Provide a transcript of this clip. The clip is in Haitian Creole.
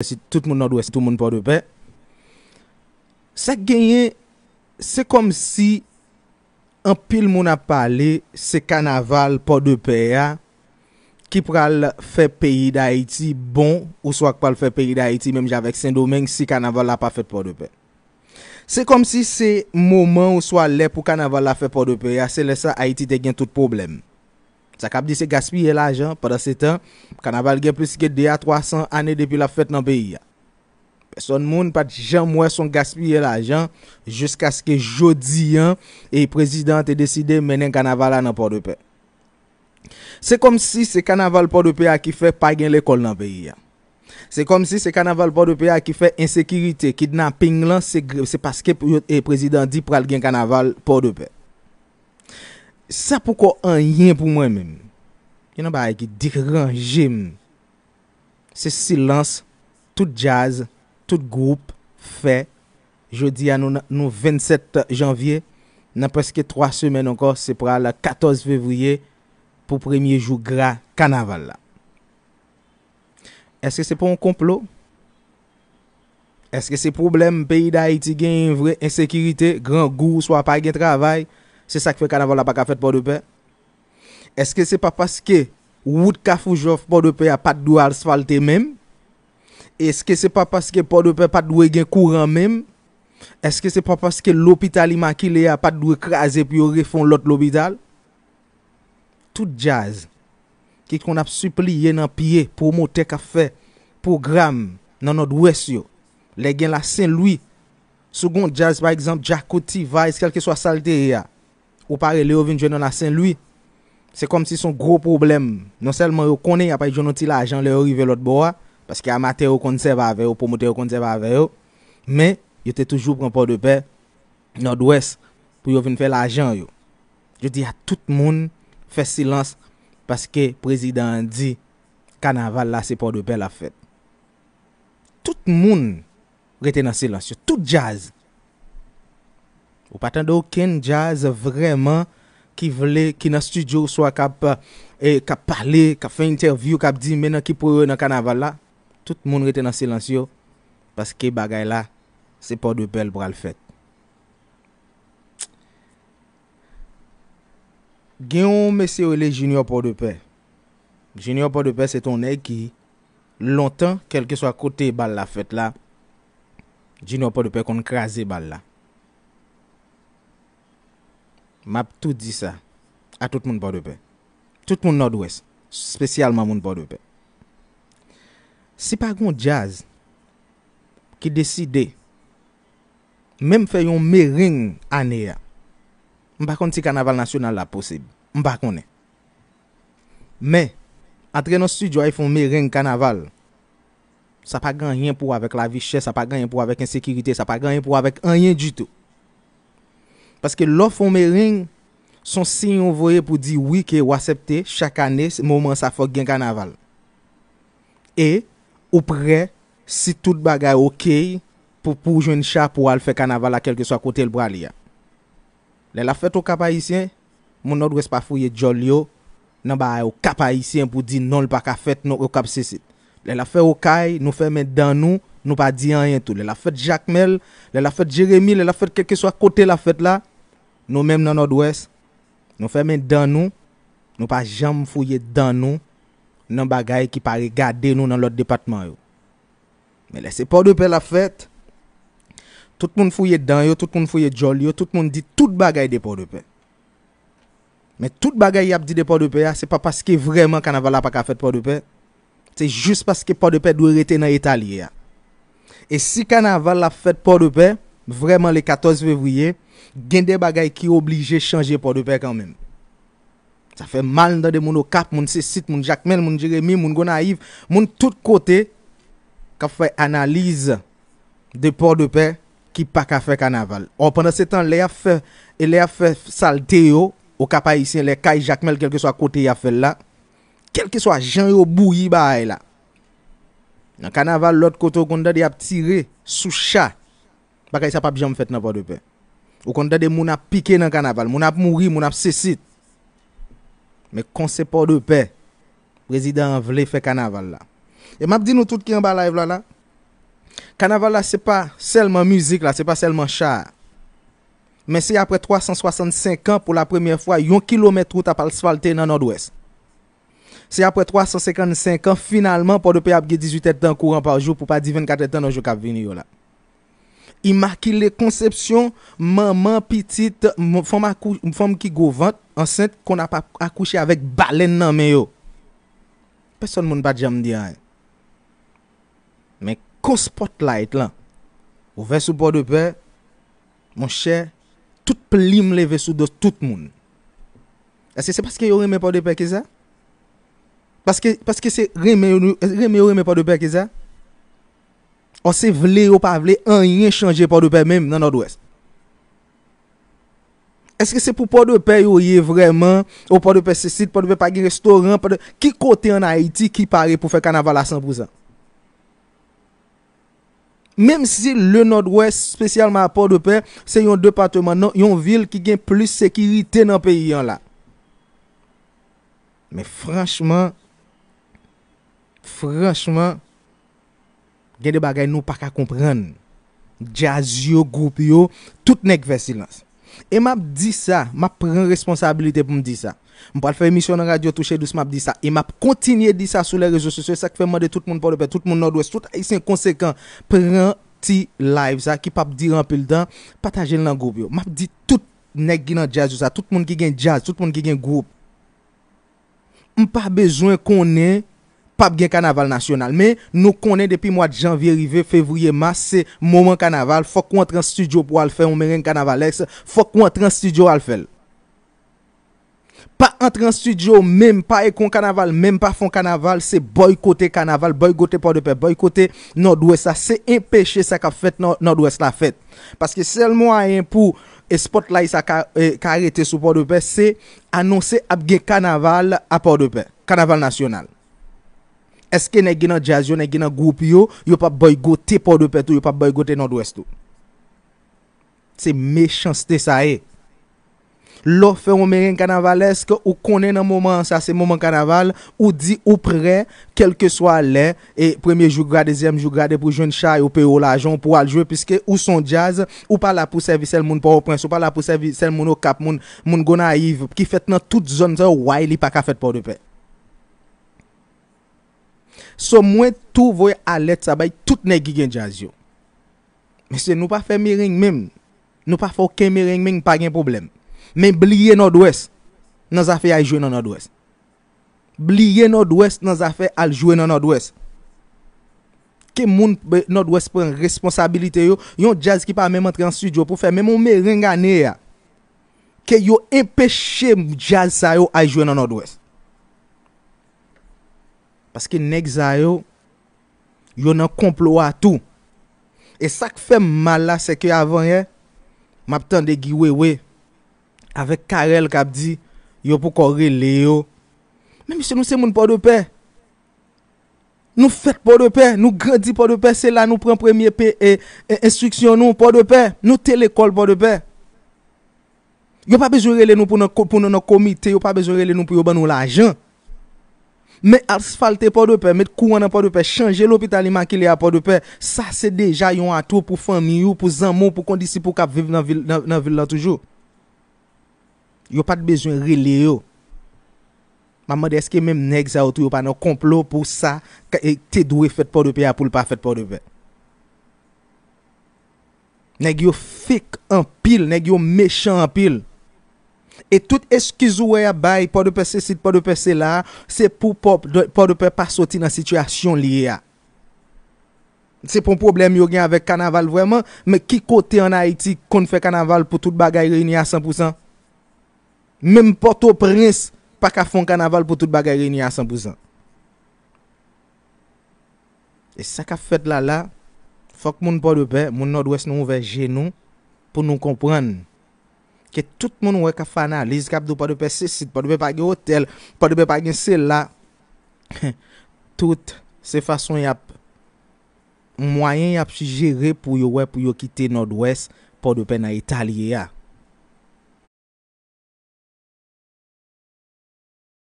Si tout moun Nord-Ouest, tout moun Port-de-Pay Sa genyen, se kom si An pil moun ap pale se kanaval Port-de-Pay ya Ki pral fe peyi da Haiti bon Ou swak pal fe peyi da Haiti mem javek Saint-Domingue si kanaval la pa fet Port-de-Pay Se kom si se mouman ou swa le pou kanaval la fet Port-de-Pay ya Se lesa Haiti te gen tout probleme Sa kap di se gaspye la jan, padan se tan, kanaval gen plis gen de a 300 ane depi la fet nan peyi ya. Person moun pati jan mwen son gaspye la jan, jeska se ke jodi yan, e prezident te deside menen kanavala nan Port-de-Pay. Se kom si se kanaval Port-de-Pay a ki fe pa gen le kol nan peyi ya. Se kom si se kanaval Port-de-Pay a ki fe insekirite, ki nan ping lan se paske e prezident di pral gen kanaval Port-de-Pay. Sa pou ko an yin pou mwen mèm? Yon nan ba yon ki diranjèm? Se silans, tout jazz, tout goup, fè, jodi an nou 27 janvye, nan preske 3 semen ankon, se pra la 14 fevriye, pou premye jou gra kanaval la. Eske se pou an complot? Eske se pou blèm peyi da Haiti gen yon vre, ensekirite, gran gou, swa pa gen travay, Se sa ki fe kan aval la pa ka fet po de pe? Eske se pa paske wout ka fujof po de pe a pat dwe asfalte mem? Eske se pa paske po de pe pat dwe gen kouran mem? Eske se pa paske lopitali makile a pat dwe kraze pi yo refon lot lopital? Tout jazz ki kon ap supli ye nan piye pou motek a fe program nan odwes yo le gen la sen lwi second jazz par exemple Jack O T Vice kelke swa salte e ya Ou pare li yo vin jwen nan asen lwi. Se kom si son gro problem. Non selman yo kone, ya pa yon noti la ajan li yo rive lot bo a. Paske ya mater yo kontse va ave yo, pou moter yo kontse va ave yo. Me, yo te toujou pren port de pe, nord-wes, pou yo vin fe la ajan yo. Yo di a tout moun, fe silans, paske prezident di, kanaval la se port de pe la fet. Tout moun rete nan silans yo, tout jazz yo. Ou paten do ken jazz vremen ki vle, ki nan studio swa eh, kap pale, kap fe intervyu, kap di mena ki proye nan kanava la, tout moun rete nan silansyo, paske bagay la, se Porte de Perle pral fèt. Genyon mese ou le Junior Porte de Perle. Junior Porte de Perle se tonè ki, lontan, kelke swa kote bal la fèt la, Junior Porte de Perle kon krasi bal la. M ap tou di sa a tout moun bodepe. Tout moun nord-wes, spesyalman moun bodepe. Si pa kon jaz ki deside, menm fe yon me ring ane ya, m pa kon ti kanaval nasyonal la posib, m pa kon e. Men, atre nan studio a yon me ring kanaval, sa pa genyen pou avèk la vichè, sa pa genyen pou avèk ensekiritè, sa pa genyen pou avèk enyen djitou. Paske lò fò mè ring, son sin yon vòye pou di wikè yon asepte, chak anè, mòman sa fò gen kanaval. E, ou pre, si tout bagay ok, pou poujwen chap wò al fè kanaval akelke sò akote l brali ya. Lè la fèt ou kapayisyen, moun od wè spafouye djol yo, nan ba a ou kapayisyen pou di non l pa ka fèt, non ou kap sè sit. Lè la fè ou kay, nou fè men dan nou, Nou pa di an yentou, lè la fèt Jacques Mel, lè la fèt Jérémy, lè la fèt kèkè so akotè la fèt la, nou mèm nan Nord-Ouest, nou fèmè dan nou, nou pa jam fouye dan nou nan bagay ki pa rigade nou nan lòt depatman yo. Mè lè se por de pe la fèt, tout moun fouye dan yo, tout moun fouye djol yo, tout moun di tout bagay de por de pe. Mè tout bagay yap di de por de pe ya, se pa paske vreman kan avala pa ka fèt por de pe, se jous paske por de pe dwe rete nan Italye ya. E si kanaval la fèt por de pè, vreman le 14 februye, gen de bagay ki oblige chanje por de pè kanmen. Sa fè mal nan de moun o kap, moun se sit, moun jakmel, moun jiremi, moun gonaiv, moun tout kote ka fè analize de por de pè ki pa ka fè kanaval. Ou pendant se tan le a fè salte yo, o kapay isen le kaj jakmel kelke so a kote ya fè la, kelke so a jan yo bouyi ba hay la. Nan kanaval lot koto kon da di ap tire sou chak. Bakay sa pa bijan mw fèt nan po de pe. Ou kon da di moun ap pike nan kanaval, moun ap mouri, moun ap sesit. Me konse po de pe, prezident vle fèt kanaval la. E map di nou tout ki an ba la ev lan la? Kanaval la se pa selman müzik la, se pa selman chak. Men se apre 365 an pou la premye fwa, yon kilomet route ap asfalte nan nord-west. Se apre 355 an, finalman, po de pe apge 18 etan kouran pa jou pou pa 10-24 etan anjou kap vini yo la. I maki le konsepsyon manman pitit mfom ki gwo vant an sent kon ap akouche avèk balen nan men yo. Peson moun pa djam diyan. Men, ko spotlight lan? Ou vè sou po de pe? Mon chè, tout plim lè vè sou do tout moun. Ese se paske yo remè po de pe ki zè? Paske se reme ou reme Port-de-Pay ki zè? Ou se vle ou pa vle an yin chanje Port-de-Pay mèm nan Nord-Ouest? Eske se pou Port-de-Pay ou yè vreman? Ou Port-de-Pay se sit, Port-de-Pay pa gè restaurant? Ki kote an Haiti ki pare pou fè kanavala 100%? Mèm si le Nord-Ouest, spesyalman Port-de-Pay, se yon departement nan, yon vil ki gen plus sekirite nan peyi yon la. Mèm franchman... Franschman, gen de bagay nou pa ka kompren. Jazz yo, group yo, tout nek fè silans. E map di sa, map pren responsabilite pou m di sa. M pa l fè emisyon nan radio touche dous, map di sa. E map kontinye di sa sou le rejou sosye, sa k fè mwade tout moun pou lopè, tout moun nord-ouest, tout a y sin konsekant. Pren ti live sa, ki pap di rampil dan, patajel nan group yo. Map di tout nek gina jazz yo sa, tout moun ki gen jazz, tout moun ki gen group. M pa bezwen konen... Pa ap gen kanaval nasyonal. Me nou konen depi mwa janvye rive fevriye mas se mouman kanaval. Fok mwen entran studio pou al fel. Mwen mwen kanaval ex. Fok mwen entran studio al fel. Pa entran studio menm pa ekon kanaval. Menm pa fon kanaval. Se boykote kanaval. Boykote por de pe. Boykote nord-wes la. Se impeche sa ka fet nord-wes la fet. Paske sel mwen a yen pou e spot la yi sa e, ka arete sou por de pe. Se anonsen ap gen kanaval a por de pe. Kanaval nasyonal. Eske ne gina jaz yo, ne gina goup yo, yo pa boy gote por de pe tou, yo pa boy gote nord-west tou. Se mechans te sa e. Lo fe mou meren kanaval eske ou konen nan mouman sa, se mouman kanaval, ou di ou pre, kelke swa le, e premye jou gra dezem, jou gra de pou joun chay, ou pe ou lajoun pou aljwe, piske ou son jaz, ou pa la pou servisel moun por ou prens, ou pa la pou servisel moun ou kap moun, moun gona yiv, ki fet nan tout zon, ou waili pa ka fet por de pe tou. So mwen tou vwe alet sabay tout ne gigen jaz yo. Mwen se nou pa fe miren mwen, nou pa fo ke miren mwen pa gen problem. Men bliye Nord-Ouest nan zafey aljwe nan Nord-Ouest. Bliye Nord-Ouest nan zafey aljwe nan Nord-Ouest. Ke moun Nord-Ouest pren responsabilite yo, yon jaz ki pa mwen mwen tre an studio pou fe mwen mwen miren gane ya. Ke yo impeche mwen jaz sa yo aljwe nan Nord-Ouest. Paske nek zay yo, yo nan komplo a tou. E sak fe mal la seke avan ye, map tan de gi we we. Avek karel kap di, yo pou kore le yo. Men misi nou se moun pou de pe. Nou fet pou de pe, nou grandi pou de pe, se la nou pren premye pe e, e instriksyon nou pou de pe. Nou telekol pou de pe. Yo pa bezo rele nou pou nan komite, yo pa bezo rele nou pou yo ban nou la jan. Mè asfalte pò dè pè, mè kou anan pò dè pè, chanje l'opital iman ki li a pò dè pè, sa se deja yon atou pou fami yon, pou zanmon, pou kondisi pou kap viv nan vil la toujou. Yon pat bezwen rile yon. Mamade eske mèm neg zaotou yon pa nan komplou pou sa, ka e te dwe fèt pò dè pè a poul pa fèt pò dè pè. Neg yon fèk an pil, neg yon mechè an pil. E tout eskizou wey a bay, pa depe se sit, pa depe se la, se pou pa depe pa soti nan sityasyon liye a. Se pou mpoblèm yo gen avèk kanaval vwèman, me ki kote an Haiti kon fè kanaval pou tout bagay rini a 100%? Mèm poto prins, pa ka fon kanaval pou tout bagay rini a 100%? E sa ka fèt la la, fòk moun pa depe, moun nou dwes nou vè genou pou nou komprenn. Ke tout moun wè ka fana Liz Gap do pa dèpe se sit Pa dèpe pa gen hotel Pa dèpe pa gen sel la Tout se fason yap Mwayen yap si jere Pou yo wè pou yo kite nord-west Pa dèpe na Italia